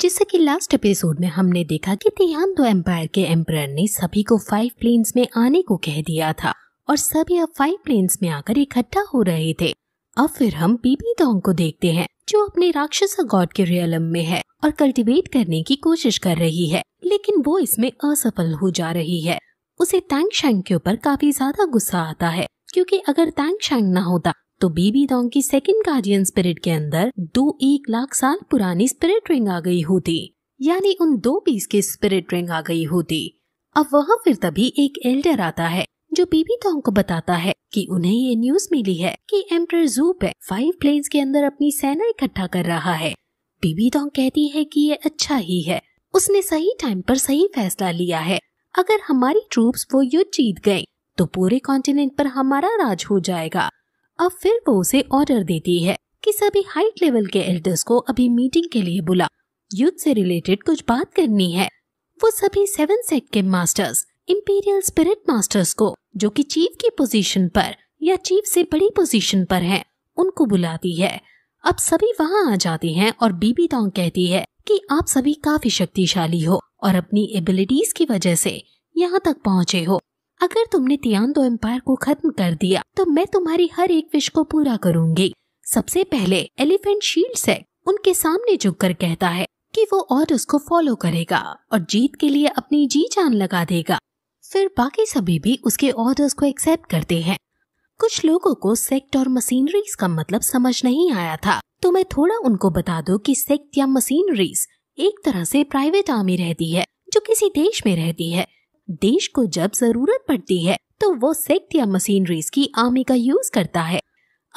जैसा कि last episode में हमने देखा कि तिहान दो तो एम्पायर के एम्पायर ने सभी को फाइव प्लेन्स में आने को कह दिया था और सभी अब फाइव प्लेन्स में आकर इकट्ठा हो रहे थे अब फिर हम बीबी दोंग को देखते हैं जो अपने राक्षस गॉड के रियलम में है और कल्टीवेट करने की कोशिश कर रही है लेकिन वो इसमें असफल हो जा रही है उसे तैंग शैंग के ऊपर काफी ज्यादा गुस्सा आता है क्योंकि अगर तैंग शैंग न होता तो बेबी दोंग की सेकंड गार्डियन स्पिरिट के अंदर दो एक लाख साल पुरानी स्पिरिट रिंग आ गई होती यानी उन दो पीस की स्पिरिट रिंग आ गई होती अब वहाँ फिर तभी एक एल्डर आता है जो बीबी टोंग को बताता है कि उन्हें ये न्यूज मिली है कि एम्पर जू पे फाइव प्लेन्स के अंदर अपनी सेना इकट्ठा कर रहा है बीबी टोंग कहती है कि ये अच्छा ही है उसने सही टाइम पर सही फैसला लिया है अगर हमारी ट्रूप्स वो युद्ध जीत गए तो पूरे कॉन्टिनेंट पर हमारा राज हो जाएगा अब फिर वो उसे ऑर्डर देती है कि सभी हाइट लेवल के एल्डर्स को अभी मीटिंग के लिए बुला युद्ध से रिलेटेड कुछ बात करनी है वो सभी सेवन सेट के मास्टर्स इम्पीरियल स्पिरिट मास्टर्स को जो कि चीफ की पोजीशन पर या चीफ से बड़ी पोजीशन पर हैं, उनको बुलाती है अब सभी वहाँ आ जाते हैं और बीबी डोंग कहती है कि आप सभी काफी शक्तिशाली हो और अपनी एबिलिटीज की वजह से यहाँ तक पहुँचे हो अगर तुमने तियानदो एम्पायर को खत्म कर दिया तो मैं तुम्हारी हर एक विश को पूरा करूंगी सबसे पहले एलिफेंट शील्ड है उनके सामने झुककर कहता है कि वो और उसको फॉलो करेगा और जीत के लिए अपनी जी जान लगा देगा फिर बाकी सभी भी उसके ऑर्डर्स को एक्सेप्ट करते हैं कुछ लोगों को सेक्ट और मशीनरीज का मतलब समझ नहीं आया था तो मैं थोड़ा उनको बता दो कि सेक्ट या मशीनरीज एक तरह से प्राइवेट आर्मी रहती है जो किसी देश में रहती है देश को जब जरूरत पड़ती है तो वो सेक्ट या मशीनरीज की आर्मी का यूज करता है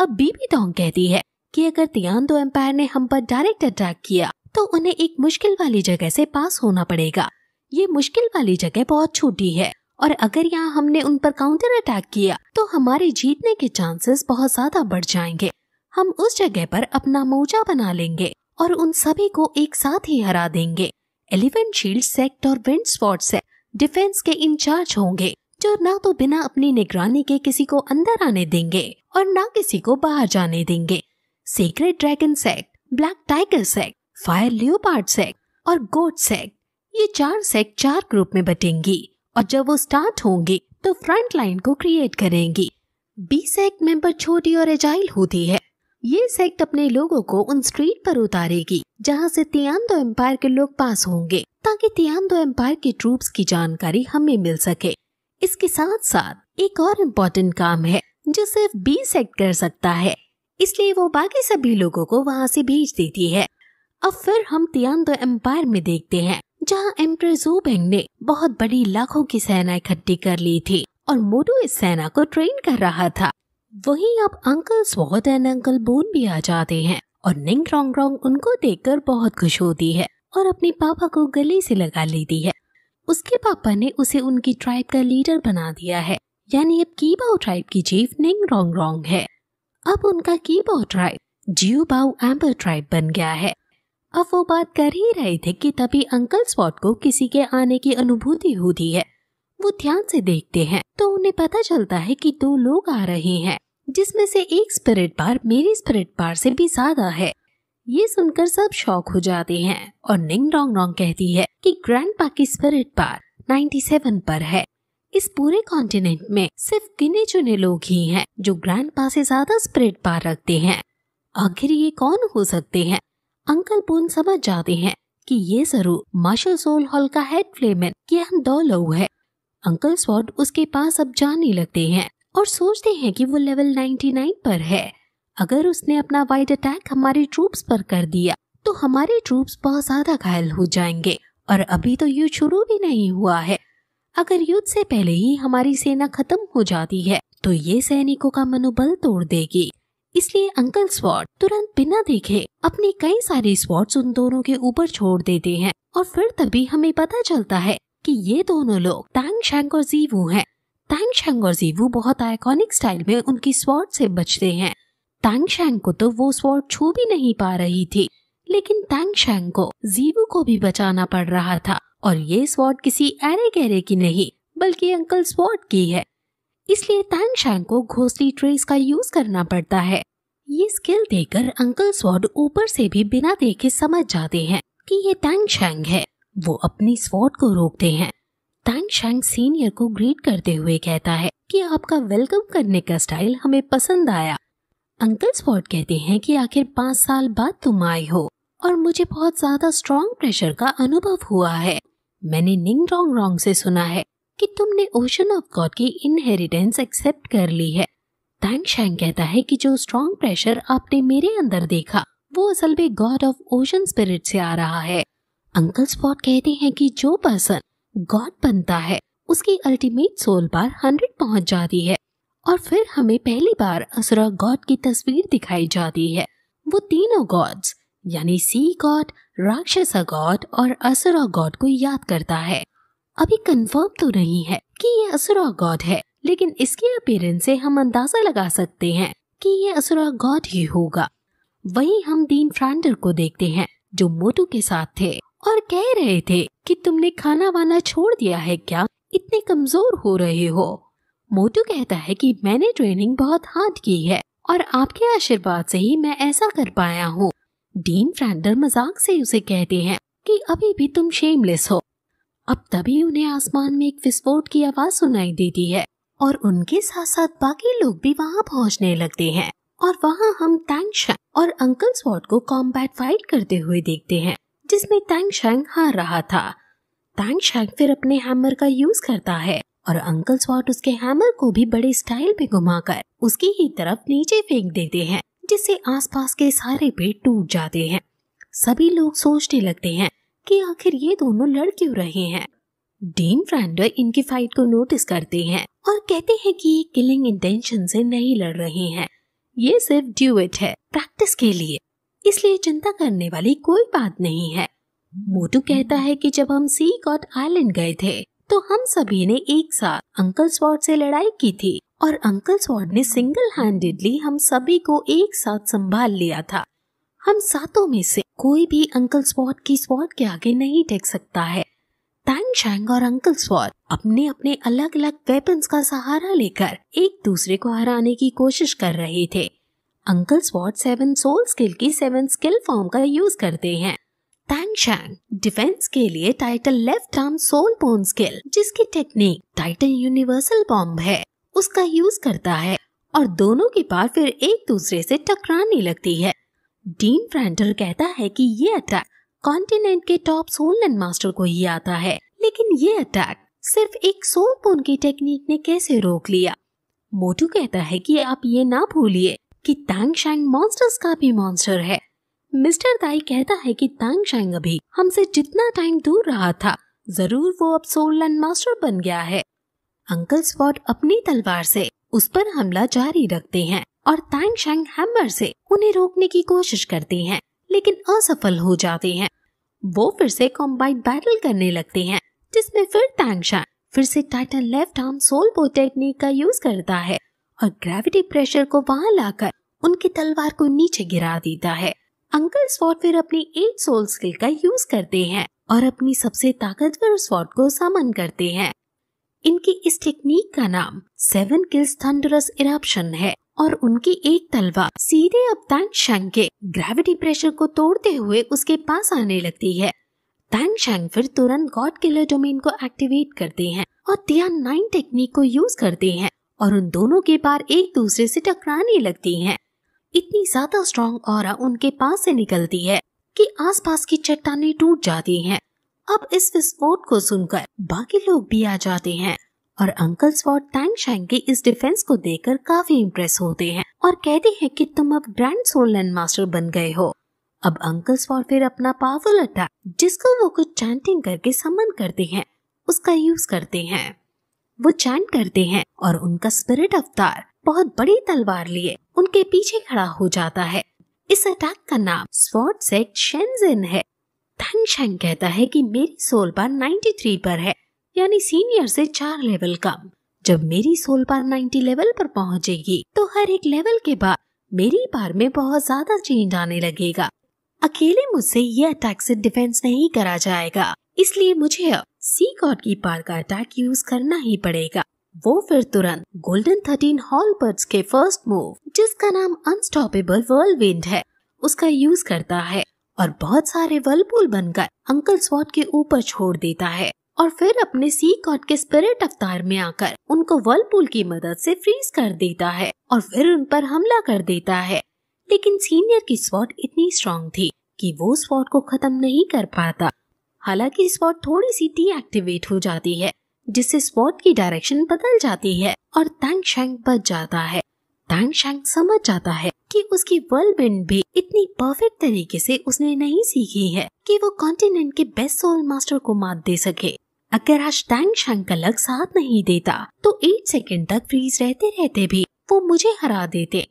अब बीबी डोंग कहती है कि अगर तियान दो एम्पायर ने हम पर डायरेक्ट अटैक किया तो उन्हें एक मुश्किल वाली जगह से पास होना पड़ेगा ये मुश्किल वाली जगह बहुत छोटी है और अगर यहाँ हमने उन पर काउंटर अटैक किया तो हमारे जीतने के चांसेस बहुत ज्यादा बढ़ जाएंगे हम उस जगह पर अपना मोजा बना लेंगे और उन सभी को एक साथ ही हरा देंगे एलिफेंट शील्ड सेक्ट और विंड स्पॉट है डिफेंस के इंचार्ज होंगे जो ना तो बिना अपनी निगरानी के किसी को अंदर आने देंगे और ना किसी को बाहर जाने देंगे secret dragon sect black tiger sect fire leopard sect और गोट सेक्ट ये चार सेक्ट चार ग्रुप में बटेंगी और जब वो स्टार्ट होंगी तो फ्रंट लाइन को क्रिएट करेंगी बी सेक्ट मेंबर छोटी और एजाइल होती है ये सेक्ट अपने लोगों को उन स्ट्रीट पर उतारेगी जहां से दो एम्पायर के लोग पास होंगे ताकि तियानदो एम्पायर की ट्रूप्स की जानकारी हमें मिल सके इसके साथ साथ एक और इम्पोर्टेंट काम है जो सिर्फ बी सेक्ट कर सकता है इसलिए वो बाकी सभी लोगो को वहाँ ऐसी भेज देती है अब फिर हम तियानदो एम्पायर में देखते हैं जहाँ जो जोबेंग ने बहुत बड़ी लाखों की सेना इकट्ठी कर ली थी और मोटू इस सेना को ट्रेन कर रहा था वहीं अब uncle Swat and uncle Bone भी आ जाते हैं और निंग रोंग रोंग उनको देखकर बहुत खुश होती है और अपने पापा को गले से लगा लेती है उसके पापा ने उसे उनकी ट्राइब का लीडर बना दिया है यानी अब कीबाओ ट्राइब की चीफ निंग रोंग रोंग है अब उनका कीबाओ ट्राइब जियो बाउ एम्बर ट्राइब बन गया है अब वो बात कर ही रहे थे कि तभी अंकल स्पॉट को किसी के आने की अनुभूति होती है वो ध्यान से देखते हैं तो उन्हें पता चलता है कि दो लोग आ रहे हैं जिसमें से एक स्पिरिट बार मेरी स्पिरिट बार से भी ज्यादा है ये सुनकर सब शौक हो जाते हैं और निंग रोंग रोंग कहती है कि ग्रैंडपा की स्पिरिट बार 97 पर है इस पूरे कॉन्टिनेंट में सिर्फ गिने चुने लोग ही हैं जो ग्रैंड पा से ज्यादा स्प्रेड पार रखते हैं आखिर ये कौन हो सकते हैं अंकल बोन समझ जाते हैं कि ये जरूर मार्शल सोल हॉल का हेड फ्लेमेन की हम दो लोग अंकल स्वॉट उसके पास अब जाने लगते हैं और सोचते हैं कि वो लेवल 99 पर है अगर उसने अपना वाइड अटैक हमारे ट्रूप्स पर कर दिया तो हमारे ट्रूप्स बहुत ज्यादा घायल हो जाएंगे और अभी तो युद्ध शुरू भी नहीं हुआ है अगर युद्ध से पहले ही हमारी सेना खत्म हो जाती है तो ये सैनिकों का मनोबल तोड़ देगी इसलिए अंकल स्वॉट तुरंत बिना देखे अपने कई सारे स्वॉट उन दोनों के ऊपर छोड़ देते हैं और फिर तभी हमें पता चलता है कि ये दोनों लोग टैंग शैंग और जीवू हैं तैंगशेंग और जीवू बहुत आइकॉनिक स्टाइल में उनकी स्वॉर्ड से बचते हैं तैंगशेंग को तो वो स्वॉर्ड छू भी नहीं पा रही थी लेकिन तैंगशेंग को जीवू को भी बचाना पड़ रहा था और ये स्वॉर्ड किसी एरे गहरे की नहीं बल्कि अंकल स्वॉर्ड की है इसलिए तैंगशेंग को घोसली ट्रेस का यूज करना पड़ता है ये स्किल देकर अंकल स्वॉर्ड ऊपर से भी बिना देखे समझ जाते हैं कि ये टैंग शेंग है वो अपनी स्वॉर्ड को रोकते हैं तैंग शैंग सीनियर को ग्रीट करते हुए कहता है कि आपका वेलकम करने का स्टाइल हमें पसंद आया अंकल स्पॉट कहते हैं कि आखिर पाँच साल बाद तुम आई हो और मुझे बहुत ज्यादा स्ट्रॉन्ग प्रेशर का अनुभव हुआ है मैंने निंग रोंग रोंग से सुना है कि तुमने ओशन ऑफ गॉड की इनहेरिटेंस एक्सेप्ट कर ली है तैंग शैंग कहता है कि जो स्ट्रॉन्ग प्रेशर आपने मेरे अंदर देखा वो असल में गॉड ऑफ ओशन स्पिरिट से आ रहा है अंकल स्पॉट कहते हैं कि जो पर्सन गॉड बनता है उसकी अल्टीमेट सोल बार हंड्रेड पहुंच जाती है और फिर हमें पहली बार असुरा गॉड की तस्वीर दिखाई जाती है वो तीनों गॉड्स यानी सी गॉड राक्षसा गॉड और असुरा गॉड को याद करता है अभी कंफर्म तो नहीं है कि ये असुरा गॉड है लेकिन इसके अपीयरेंस से हम अंदाजा लगा सकते हैं कि ये असुरा गॉड ही होगा वहीं हम दीन फ्रांडर को देखते हैं जो मोटू के साथ थे और कह रहे थे कि तुमने खाना वाना छोड़ दिया है क्या इतने कमजोर हो रहे हो मोटू कहता है कि मैंने ट्रेनिंग बहुत हार्ड की है और आपके आशीर्वाद से ही मैं ऐसा कर पाया हूँ डीन फ्रेंडर मजाक से उसे कहते हैं कि अभी भी तुम शेमलेस हो अब तभी उन्हें आसमान में एक विस्फोट की आवाज सुनाई देती है और उनके साथ साथ बाकी लोग भी वहाँ पहुँचने लगते हैं और वहाँ हम टैंक और अंकल स्वॉट को कॉम्बैट फाइट करते हुए देखते हैं जिसमें तैंग शैंग हार रहा था तैंग शैंग फिर अपने हैमर का यूज करता है और अंकल स्वाट उसके हैमर को भी बड़े स्टाइल में घुमाकर उसकी ही तरफ नीचे फेंक देते हैं जिससे आसपास के सारे पेड़ टूट जाते हैं सभी लोग सोचने लगते हैं कि आखिर ये दोनों लड़ क्यों रहे हैं डीन फ्रेंडर इनकी फाइट को नोटिस करते हैं और कहते हैं कि ये किलिंग इंटेंशन से नहीं लड़ रहे हैं ये सिर्फ ड्यूएट है प्रैक्टिस के लिए इसलिए चिंता करने वाली कोई बात नहीं है मोटू कहता है कि जब हम सी गॉट आइलैंड गए थे तो हम सभी ने एक साथ अंकल स्वॉट से लड़ाई की थी और अंकल स्वॉर्ड ने सिंगल हैंडेडली हम सभी को एक साथ संभाल लिया था हम सातों में से कोई भी अंकल स्वॉट की स्वॉट के आगे नहीं टेक सकता है टैंग शैंग और अंकल स्वॉट अपने अपने अलग अलग वेपन्स का सहारा लेकर एक दूसरे को हराने की कोशिश कर रहे थे uncle Swat seven soul skill की सेवन स्किल फॉर्म का यूज करते हैं तैंगशैंग डिफेंस के लिए Titan left arm soul bone skill जिसकी टेक्निक टाइटन यूनिवर्सल बॉम्ब है उसका यूज करता है और दोनों की पार फिर एक दूसरे से टकराने लगती है डीन फ्रेंटर कहता है कि ये अटैक कॉन्टिनेंट के टॉप सोल लैंड मास्टर को ही आता है लेकिन ये अटैक सिर्फ एक सोल बोन की टेक्निक ने कैसे रोक लिया मोटू कहता है कि आप ये ना भूलिए कि तंग शैंग मॉन्स्टर्स का भी मॉन्स्टर है मिस्टर ताई कहता है कि तंग शैंग अभी हमसे जितना टाइम दूर रहा था जरूर वो अब सोल मास्टर बन गया है अंकल स्पॉट अपनी तलवार से उस पर हमला जारी रखते हैं और तैंग शैंग हैमर से उन्हें रोकने की कोशिश करते हैं लेकिन असफल हो जाते हैं वो फिर से कॉम्बाइंड बैटल करने लगते हैं जिसमें फिर तैंग फिर से Titan left arm soul bone technique का यूज करता है और ग्रेविटी प्रेशर को वहां लाकर उनकी तलवार को नीचे गिरा देता है अंकल स्वॉट फिर अपनी एट सोल स्किल का यूज करते हैं और अपनी सबसे ताकतवर स्वॉट को सामन करते हैं इनकी इस टेक्निक का नाम सेवन किल्स थंडरस इराप्शन है और उनकी एक तलवार सीधे अब तैंग शंग के ग्रेविटी प्रेशर को तोड़ते हुए उसके पास आने लगती है तैंग शंग फिर तुरंत गॉड किलर डोमेन को एक्टिवेट करते हैं और तिया नाइन टेक्निक को यूज करते हैं और उन दोनों के पार एक दूसरे से टकराने लगती हैं। इतनी ज्यादा स्ट्रॉन्ग और उनके पास से निकलती है कि आसपास की चट्टाने टूट जाती हैं। अब इस विस्फोट को सुनकर बाकी लोग भी आ जाते हैं और अंकल स्वॉट टैंग शैंग के इस डिफेंस को देखकर काफी इम्प्रेस होते हैं और कहते हैं कि तुम अब ग्रैंड सोलन मास्टर बन गए हो अब अंकल स्वॉट फिर अपना पावर अटैक जिसको वो कुछ चैंटिंग करके समन करते हैं उसका यूज करते हैं वो चैंट करते हैं और उनका स्पिरिट अवतार बहुत बड़ी तलवार लिए उनके पीछे खड़ा हो जाता है इस अटैक का नाम स्वॉट सेक्ट है थंग शेंग कहता है कि मेरी सोल बार 93 पर है यानी सीनियर से चार लेवल कम जब मेरी सोल बार 90 लेवल पर पहुंचेगी तो हर एक लेवल के बाद मेरी बार में बहुत ज्यादा चेंज आने लगेगा अकेले मुझसे ये अटैक से डिफेंस नहीं करा जाएगा इसलिए मुझे अब सी गॉड की पार का अटैक यूज करना ही पड़ेगा वो फिर तुरंत गोल्डन थर्टीन हॉल बर्ड्स के फर्स्ट मूव जिसका नाम अनस्टॉपेबल वर्ल्ड विंड है उसका यूज करता है और बहुत सारे वर्लपूल बनकर अंकल स्वॉट के ऊपर छोड़ देता है और फिर अपने सी कॉट के स्पिरिट अवतार में आकर उनको वर्लपूल की मदद से फ्रीज कर देता है और फिर उन पर हमला कर देता है लेकिन सीनियर की स्वॉट इतनी स्ट्रांग थी कि वो स्वॉट को खत्म नहीं कर पाता हालांकि स्पॉट थोड़ी सी डीएक्टिवेट हो जाती है जिससे स्पॉट की डायरेक्शन बदल जाती है और तैंग शैंक बच जाता है तैंग शैंक समझ जाता है कि उसकी वर्ल्ड भी इतनी परफेक्ट तरीके से उसने नहीं सीखी है कि वो कॉन्टिनेंट के बेस्ट सोल मास्टर को मात दे सके अगर आज टैंग शैंग का लग साथ नहीं देता तो एट सेकेंड तक फ्रीज रहते रहते भी वो मुझे हरा देते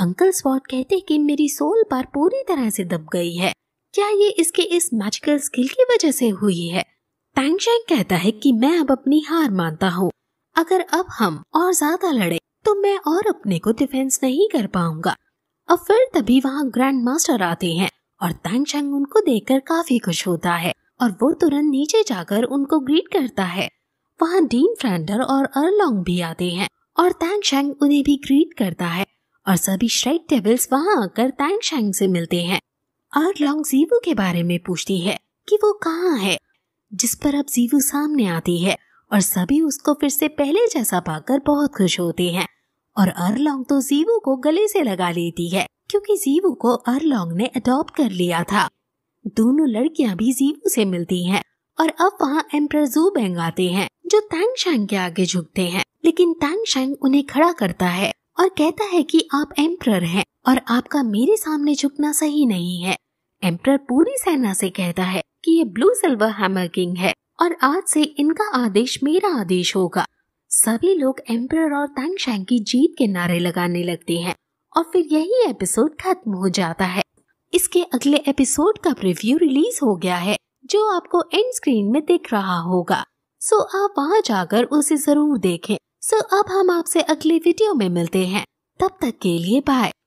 अंकल स्पॉट कहते कि मेरी सोल पर पूरी तरह से दब गई है क्या ये इसके इस मैजिकल स्किल की वजह से हुई है टैंगशैंग कहता है कि मैं अब अपनी हार मानता हूँ अगर अब हम और ज्यादा लड़े तो मैं और अपने को डिफेंस नहीं कर पाऊंगा अब फिर तभी वहाँ ग्रैंड मास्टर आते हैं और तंगशंग उनको देखकर काफी खुश होता है और वो तुरंत नीचे जाकर उनको ग्रीट करता है वहाँ डीन फ्रेंडर और अरलोंग भी आते हैं और तैंगशेंग उन्हें भी ग्रीट करता है और सभी श्राइट टेबल्स वहाँ आकर तंगशंग से मिलते हैं और लॉन्ग जीवू के बारे में पूछती है कि वो कहाँ है जिस पर अब जीवू सामने आती है और सभी उसको फिर से पहले जैसा पाकर बहुत खुश होते हैं और अरलोंग तो जीवू को गले से लगा लेती है क्योंकि जीवू को अरलोंग ने अडॉप्ट कर लिया था दोनों लड़कियां भी जीवू से मिलती हैं और अब वहाँ एम्प्रेस जू बैंग आते हैं जो तैंग शैंग के आगे झुकते हैं लेकिन तैंग शैंग उन्हें खड़ा करता है और कहता है कि आप एम्प्रर हैं और आपका मेरे सामने झुकना सही नहीं है एम्प्रर पूरी सेना से कहता है कि ये ब्लू सिल्वर हैमर किंग है और आज से इनका आदेश मेरा आदेश होगा सभी लोग एम्प्रर और शैंग की जीत के नारे लगाने लगते हैं और फिर यही एपिसोड खत्म हो जाता है इसके अगले एपिसोड का प्रीव्यू रिलीज हो गया है जो आपको एंड स्क्रीन में दिख रहा होगा सो आप वहाँ जाकर उसे जरूर देखें सो अब हम आपसे अगली वीडियो में मिलते हैं तब तक के लिए बाय